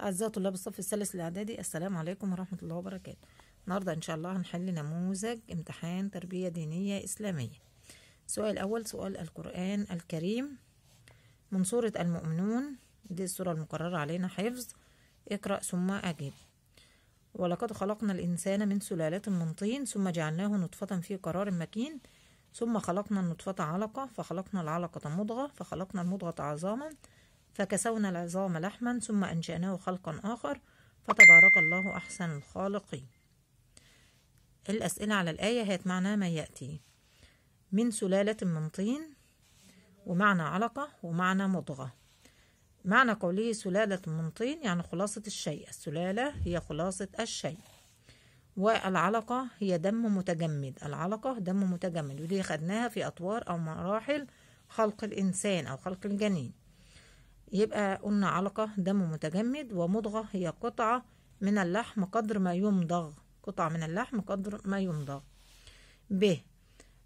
أعزائي طلاب الصف الثالث الإعدادي السلام عليكم ورحمة الله وبركاته النهاردة إن شاء الله هنحل نموذج امتحان تربية دينية إسلامية السؤال الأول سؤال القرآن الكريم من سورة المؤمنون دي السورة المقررة علينا حفظ اقرأ ثم أجب ولقد خلقنا الإنسان من سلالة من طين ثم جعلناه نطفة في قرار مكين ثم خلقنا النطفة علقة فخلقنا العلقة مضغة فخلقنا المضغة عظاما فكسونا العظام لحما ثم أنشأناه خلقا آخر فتبارك الله أحسن الخالقين الأسئلة على الآية هات معناها ما يأتي من سلالة من طين ومعنى علقة ومعنى مضغة معنى قوله سلالة من طين يعني خلاصة الشيء السلالة هي خلاصة الشيء والعلقة هي دم متجمد العلقة دم متجمد ودي خدناها في أطوار أو مراحل خلق الإنسان أو خلق الجنين يبقى قلنا علقة دم متجمد ومضغة هي قطعة من اللحم قدر ما يمضغ قطعة من اللحم قدر ما يمضغ ب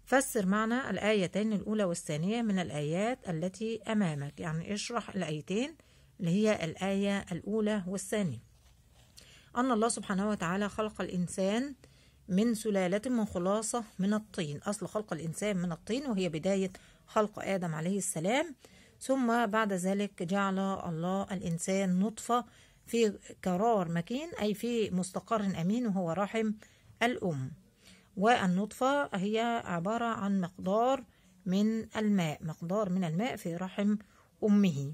فسر معنى الآيتين الأولى والثانية من الآيات التي أمامك يعني اشرح الآيتين اللي هي الآية الأولى والثانية أن الله سبحانه وتعالى خلق الإنسان من سلالة من خلاصة من الطين أصل خلق الإنسان من الطين وهي بداية خلق آدم عليه السلام ثم بعد ذلك جعل الله الإنسان نطفة في قرار مكين أي في مستقر أمين وهو رحم الأم والنطفة هي عبارة عن مقدار من الماء مقدار من الماء في رحم أمه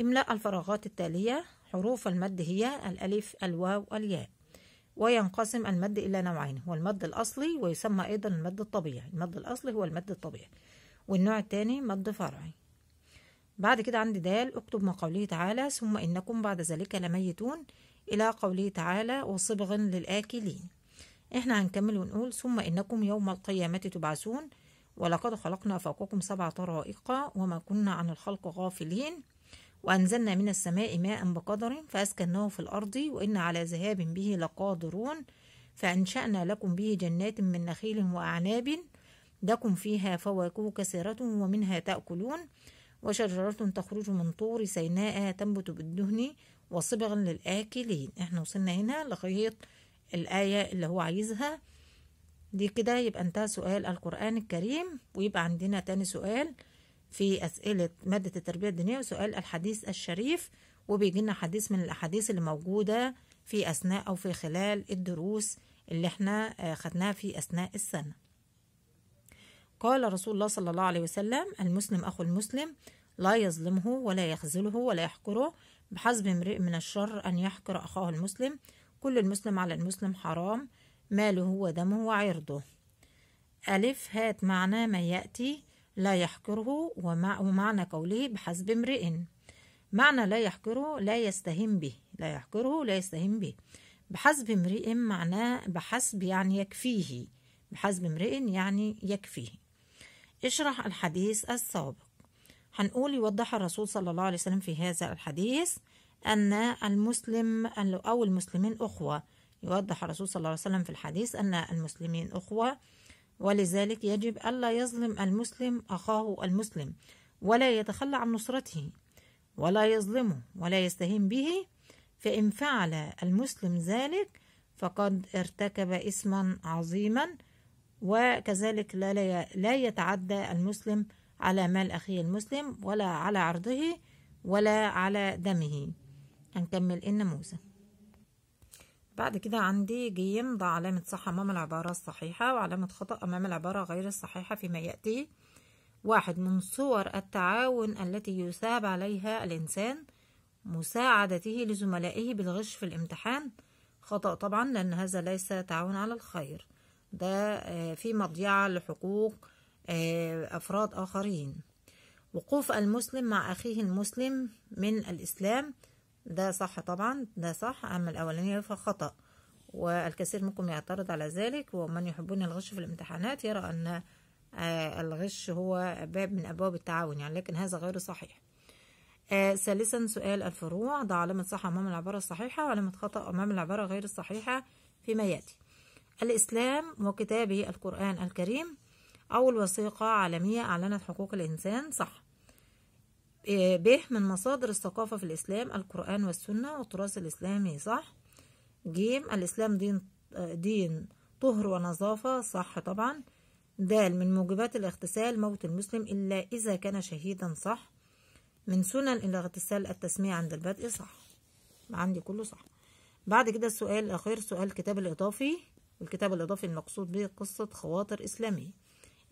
املأ الفراغات التالية حروف المد هي الألف الواو الياء وينقسم المد إلى نوعين هو المد الأصلي ويسمى أيضا المد الطبيعي المد الأصلي هو المد الطبيعي والنوع الثاني مد فرعي بعد كده عندي دال اكتب ما قوله تعالى ثم إنكم بعد ذلك لميتون إلى قوله تعالى وصبغ للآكلين إحنا هنكمل ونقول ثم إنكم يوم القيامة تبعثون ولقد خلقنا فوقكم سبع طرائق وما كنا عن الخلق غافلين وأنزلنا من السماء ماء بقدر فأسكناه في الأرض وإن على ذهاب به لقادرون فأنشأنا لكم به جنات من نخيل وأعناب لكم فيها فواكه كثيرة ومنها تأكلون وشجرة تخرج من طور سيناء تنبت بالدهن وصبغا للآكلين احنا وصلنا هنا لغاية الآية اللي هو عايزها دي كده يبقى انتهى سؤال القرآن الكريم ويبقى عندنا تاني سؤال في أسئلة مادة التربية الدينية وسؤال الحديث الشريف وبيجينا حديث من الأحاديث اللي موجودة في أثناء أو في خلال الدروس اللي احنا آه، خدناها في أثناء السنة قال رسول الله صلى الله عليه وسلم المسلم أخو المسلم لا يظلمه ولا يخذله ولا يحقره بحسب امرئ من الشر أن يحقر أخاه المسلم كل المسلم على المسلم حرام ماله ودمه وعرضه ألف هات معنى ما يأتي لا يحقره ومع ومعنى قوله بحسب امرئ معنى لا يحقره لا يستهين به لا يحقره لا يستهين به بحسب امرئ معناه بحسب يعني يكفيه بحسب امرئ يعني يكفيه اشرح الحديث السابق هنقول يوضح الرسول صلى الله عليه وسلم في هذا الحديث أن المسلم أو المسلمين أخوة يوضح الرسول صلى الله عليه وسلم في الحديث أن المسلمين أخوة ولذلك يجب ألا يظلم المسلم أخاه المسلم ولا يتخلى عن نصرته ولا يظلمه ولا يستهين به فإن فعل المسلم ذلك فقد ارتكب إثما عظيما وكذلك لا, لا يتعدى المسلم على مال أخيه المسلم ولا على عرضه ولا على دمه هنكمل الناموسة بعد كده عندي جيم ضع علامة صح أمام العبارة الصحيحة وعلامة خطأ أمام العبارة غير الصحيحة فيما يأتي واحد من صور التعاون التي يثاب عليها الإنسان مساعدته لزملائه بالغش في الامتحان خطأ طبعا لأن هذا ليس تعاون على الخير ده آه، في مضيعة لحقوق آه، أفراد آخرين وقوف المسلم مع أخيه المسلم من الإسلام ده صح طبعا ده صح أما الأولانية فخطأ والكثير منكم يعترض على ذلك ومن يحبون الغش في الامتحانات يرى أن آه، الغش هو باب من أبواب التعاون يعني لكن هذا غير صحيح ثالثا سؤال الفروع ضع علامة صح أمام العبارة الصحيحة وعلامة خطأ أمام العبارة غير الصحيحة فيما يأتي الإسلام وكتابه القرآن الكريم أول وثيقة عالمية أعلنت حقوق الإنسان صح آه، ب من مصادر الثقافة في الإسلام القرآن والسنة والتراث الإسلامي صح ج الإسلام دين آه، دين طهر ونظافة صح طبعا د من موجبات الاغتسال موت المسلم إلا إذا كان شهيدا صح من سنن الاغتسال التسمية عند البدء صح عندي كله صح بعد كده السؤال الأخير سؤال كتاب الإضافي والكتاب الإضافي المقصود به قصة خواطر إسلامية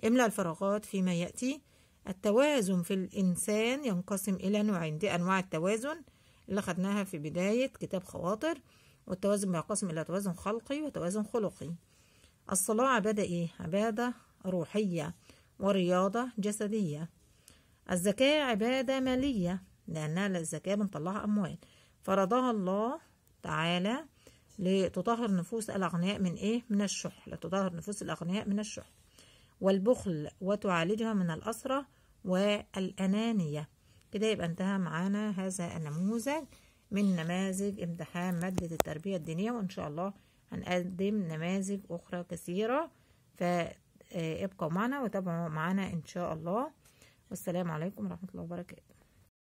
املأ الفراغات فيما يأتي التوازن في الإنسان ينقسم إلى نوعين دي أنواع التوازن اللي خدناها في بداية كتاب خواطر والتوازن بينقسم إلى توازن خلقي وتوازن خلقي الصلاة عبادة إيه؟ عبادة روحية ورياضة جسدية الزكاة عبادة مالية لأنها للزكاة بنطلعها أموال فرضها الله تعالى لتطهر نفوس الأغنياء من إيه؟ من الشح لتطهر نفوس الأغنياء من الشح والبخل وتعالجها من الأسرة والأنانية كده يبقى انتهى معانا هذا النموذج من نماذج امتحان مادة التربية الدينية وإن شاء الله هنقدم نماذج أخرى كثيرة فابقوا آه، معنا وتابعوا معنا إن شاء الله والسلام عليكم ورحمة الله وبركاته